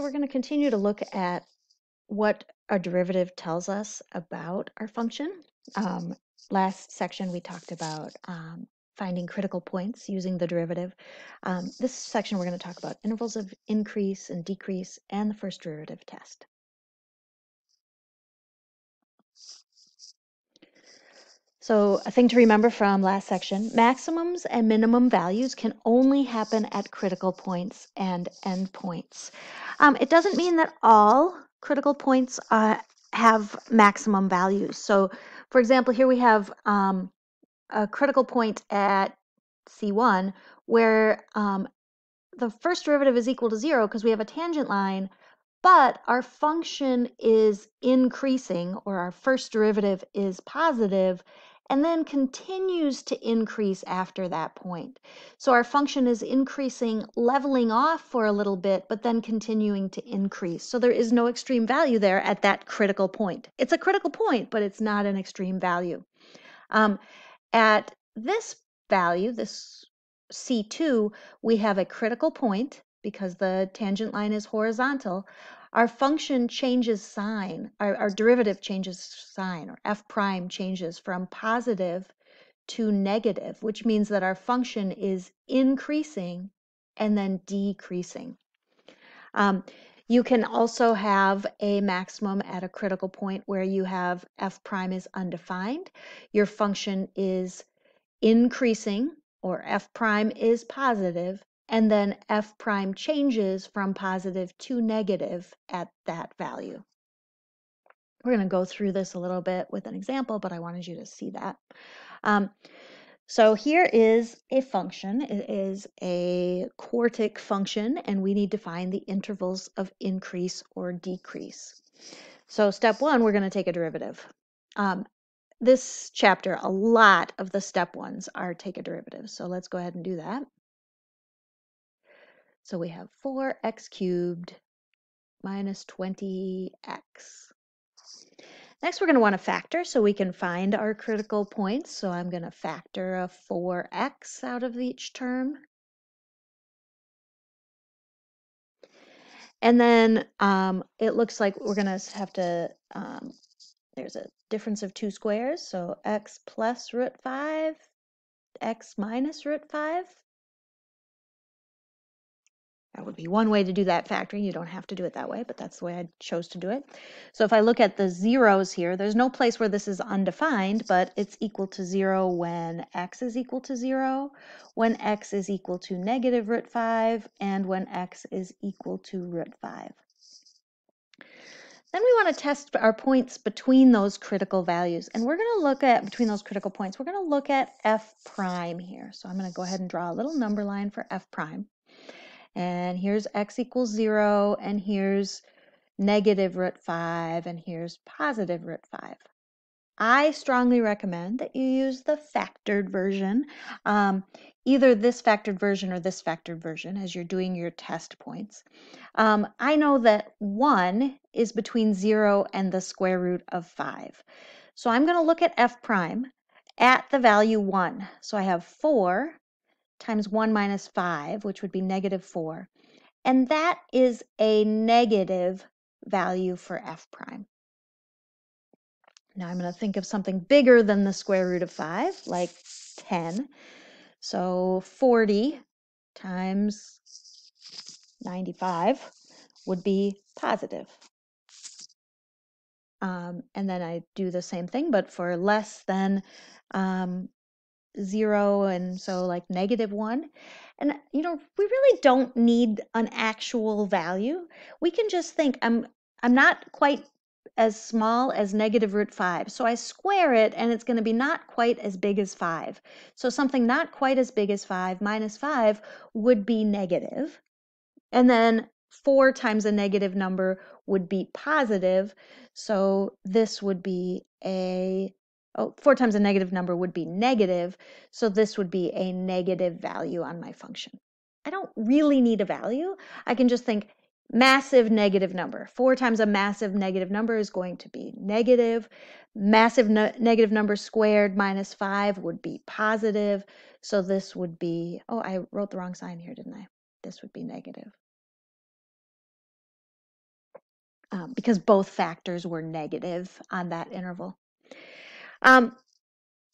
So we're going to continue to look at what our derivative tells us about our function. Um, last section we talked about um, finding critical points using the derivative. Um, this section we're going to talk about intervals of increase and decrease and the first derivative test. So a thing to remember from last section, maximums and minimum values can only happen at critical points and endpoints. Um, it doesn't mean that all critical points uh, have maximum values. So, for example, here we have um, a critical point at C1 where um, the first derivative is equal to zero because we have a tangent line, but our function is increasing or our first derivative is positive and then continues to increase after that point. So our function is increasing, leveling off for a little bit, but then continuing to increase. So there is no extreme value there at that critical point. It's a critical point, but it's not an extreme value. Um, at this value, this C2, we have a critical point because the tangent line is horizontal, our function changes sign, our, our derivative changes sign, or f prime changes from positive to negative, which means that our function is increasing and then decreasing. Um, you can also have a maximum at a critical point where you have f prime is undefined. Your function is increasing or f prime is positive and then f prime changes from positive to negative at that value. We're going to go through this a little bit with an example, but I wanted you to see that. Um, so here is a function. It is a quartic function, and we need to find the intervals of increase or decrease. So step one, we're going to take a derivative. Um, this chapter, a lot of the step ones are take a derivative. So let's go ahead and do that. So we have 4x cubed minus 20x. Next, we're going to want to factor so we can find our critical points. So I'm going to factor a 4x out of each term. And then um, it looks like we're going to have to, um, there's a difference of two squares. So x plus root 5, x minus root 5. That would be one way to do that factoring. You don't have to do it that way, but that's the way I chose to do it. So if I look at the zeros here, there's no place where this is undefined, but it's equal to zero when x is equal to zero, when x is equal to negative root five, and when x is equal to root five. Then we want to test our points between those critical values. And we're going to look at, between those critical points, we're going to look at f prime here. So I'm going to go ahead and draw a little number line for f prime and here's x equals 0, and here's negative root 5, and here's positive root 5. I strongly recommend that you use the factored version, um, either this factored version or this factored version as you're doing your test points. Um, I know that 1 is between 0 and the square root of 5. So I'm going to look at f prime at the value 1. So I have 4 times 1 minus 5, which would be negative 4. And that is a negative value for f prime. Now I'm going to think of something bigger than the square root of 5, like 10. So 40 times 95 would be positive. Um, and then I do the same thing, but for less than um, zero and so like negative one. And you know, we really don't need an actual value. We can just think I'm I'm not quite as small as negative root 5. So I square it and it's going to be not quite as big as 5. So something not quite as big as 5 minus 5 would be negative. And then 4 times a negative number would be positive. So this would be a oh, four times a negative number would be negative, so this would be a negative value on my function. I don't really need a value. I can just think massive negative number. Four times a massive negative number is going to be negative. Massive negative number squared minus five would be positive. So this would be, oh, I wrote the wrong sign here, didn't I? This would be negative. Um, because both factors were negative on that interval. Um,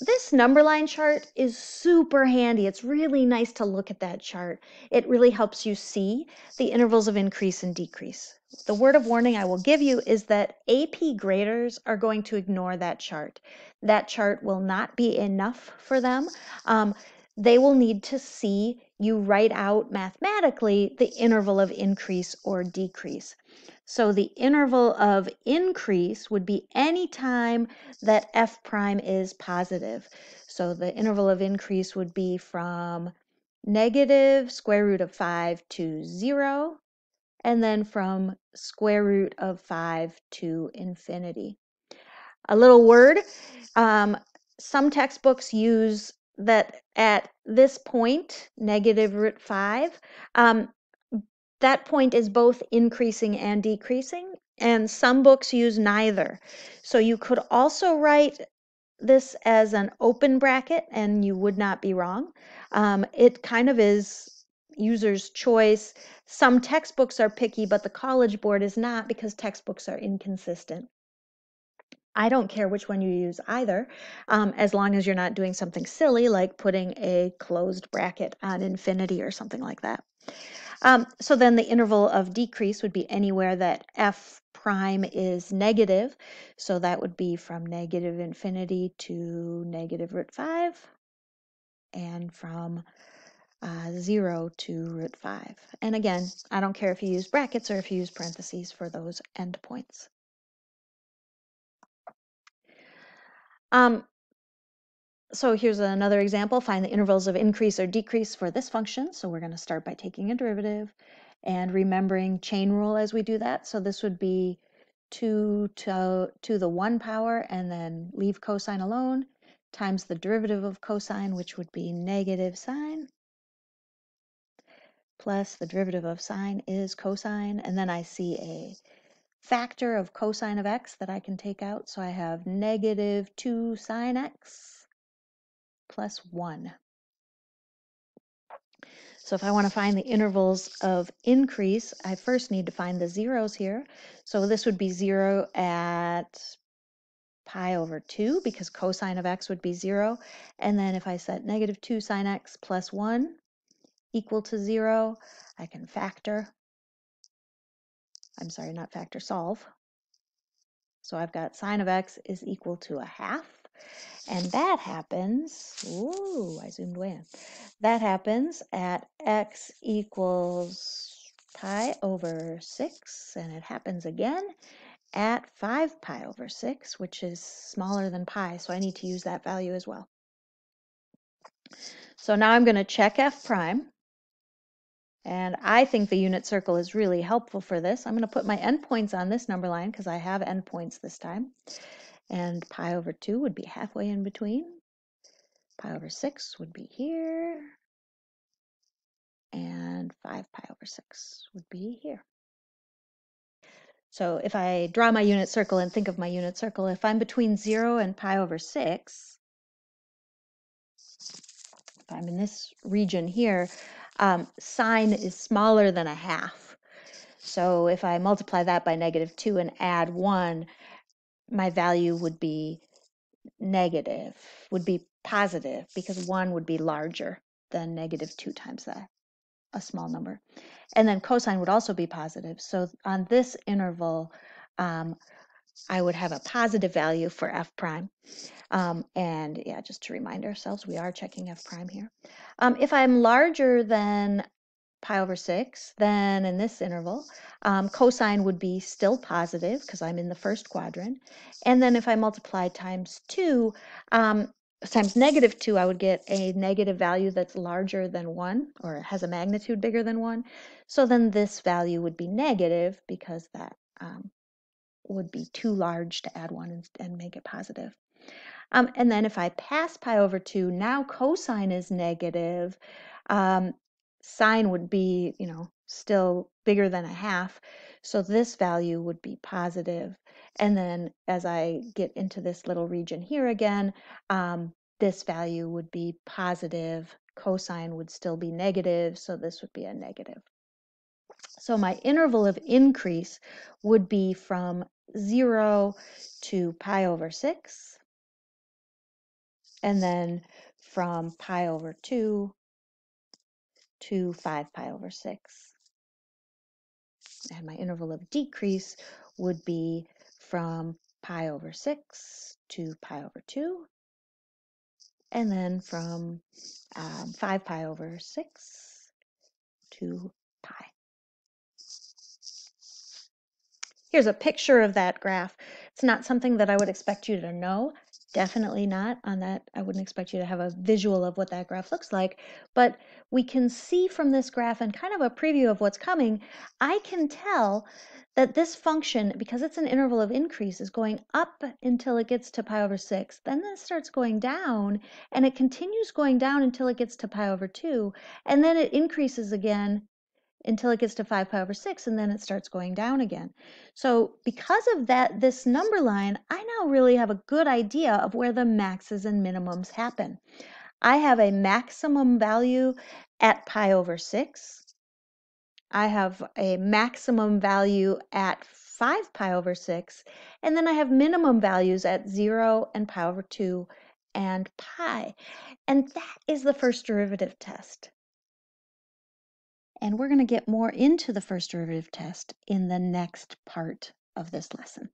this number line chart is super handy. It's really nice to look at that chart. It really helps you see the intervals of increase and decrease. The word of warning I will give you is that AP graders are going to ignore that chart. That chart will not be enough for them. Um, they will need to see you write out mathematically the interval of increase or decrease. So the interval of increase would be any time that f prime is positive. So the interval of increase would be from negative square root of 5 to 0, and then from square root of 5 to infinity. A little word, um, some textbooks use that at this point, negative root 5, um, that point is both increasing and decreasing, and some books use neither. So you could also write this as an open bracket, and you would not be wrong. Um, it kind of is user's choice. Some textbooks are picky, but the College Board is not because textbooks are inconsistent. I don't care which one you use either, um, as long as you're not doing something silly like putting a closed bracket on infinity or something like that. Um, so then the interval of decrease would be anywhere that f prime is negative. So that would be from negative infinity to negative root 5 and from uh, 0 to root 5. And again, I don't care if you use brackets or if you use parentheses for those endpoints. Um, so here's another example. Find the intervals of increase or decrease for this function. So we're going to start by taking a derivative and remembering chain rule as we do that. So this would be 2 to, to the 1 power and then leave cosine alone times the derivative of cosine, which would be negative sine, plus the derivative of sine is cosine. And then I see a factor of cosine of x that I can take out. So I have negative 2 sine x plus 1. So if I want to find the intervals of increase, I first need to find the zeros here. So this would be 0 at pi over 2 because cosine of x would be 0. And then if I set negative 2 sine x plus 1 equal to 0, I can factor I'm sorry, not factor solve. So I've got sine of x is equal to a half. And that happens, ooh, I zoomed way in. That happens at x equals pi over 6, and it happens again at 5 pi over 6, which is smaller than pi, so I need to use that value as well. So now I'm going to check f prime, and I think the unit circle is really helpful for this. I'm going to put my endpoints on this number line because I have endpoints this time. And pi over 2 would be halfway in between. Pi over 6 would be here. And 5 pi over 6 would be here. So if I draw my unit circle and think of my unit circle, if I'm between 0 and pi over 6, if I'm in this region here, um, sine is smaller than a half. So if I multiply that by negative 2 and add 1, my value would be negative, would be positive, because 1 would be larger than negative 2 times that, a small number. And then cosine would also be positive. So on this interval, um, I would have a positive value for f prime. Um, and yeah, just to remind ourselves, we are checking f prime here. Um, if I'm larger than pi over 6, then in this interval, um, cosine would be still positive because I'm in the first quadrant. And then if I multiply times 2, um, times negative 2, I would get a negative value that's larger than 1 or has a magnitude bigger than 1. So then this value would be negative because that um, would be too large to add one and, and make it positive. Um, and then if I pass pi over 2, now cosine is negative. Um, sine would be, you know, still bigger than a half. So this value would be positive. And then as I get into this little region here again, um, this value would be positive. Cosine would still be negative, so this would be a negative. So my interval of increase would be from 0 to pi over 6. And then from pi over 2 to 5 pi over 6. And my interval of decrease would be from pi over 6 to pi over 2. And then from um, 5 pi over 6 to Here's a picture of that graph. It's not something that I would expect you to know. Definitely not on that. I wouldn't expect you to have a visual of what that graph looks like, but we can see from this graph and kind of a preview of what's coming. I can tell that this function, because it's an interval of increase, is going up until it gets to pi over 6. Then it starts going down, and it continues going down until it gets to pi over 2, and then it increases again until it gets to 5 pi over 6 and then it starts going down again. So because of that, this number line, I now really have a good idea of where the maxes and minimums happen. I have a maximum value at pi over 6. I have a maximum value at 5 pi over 6. And then I have minimum values at 0 and pi over 2 and pi. And that is the first derivative test. And we're going to get more into the first derivative test in the next part of this lesson.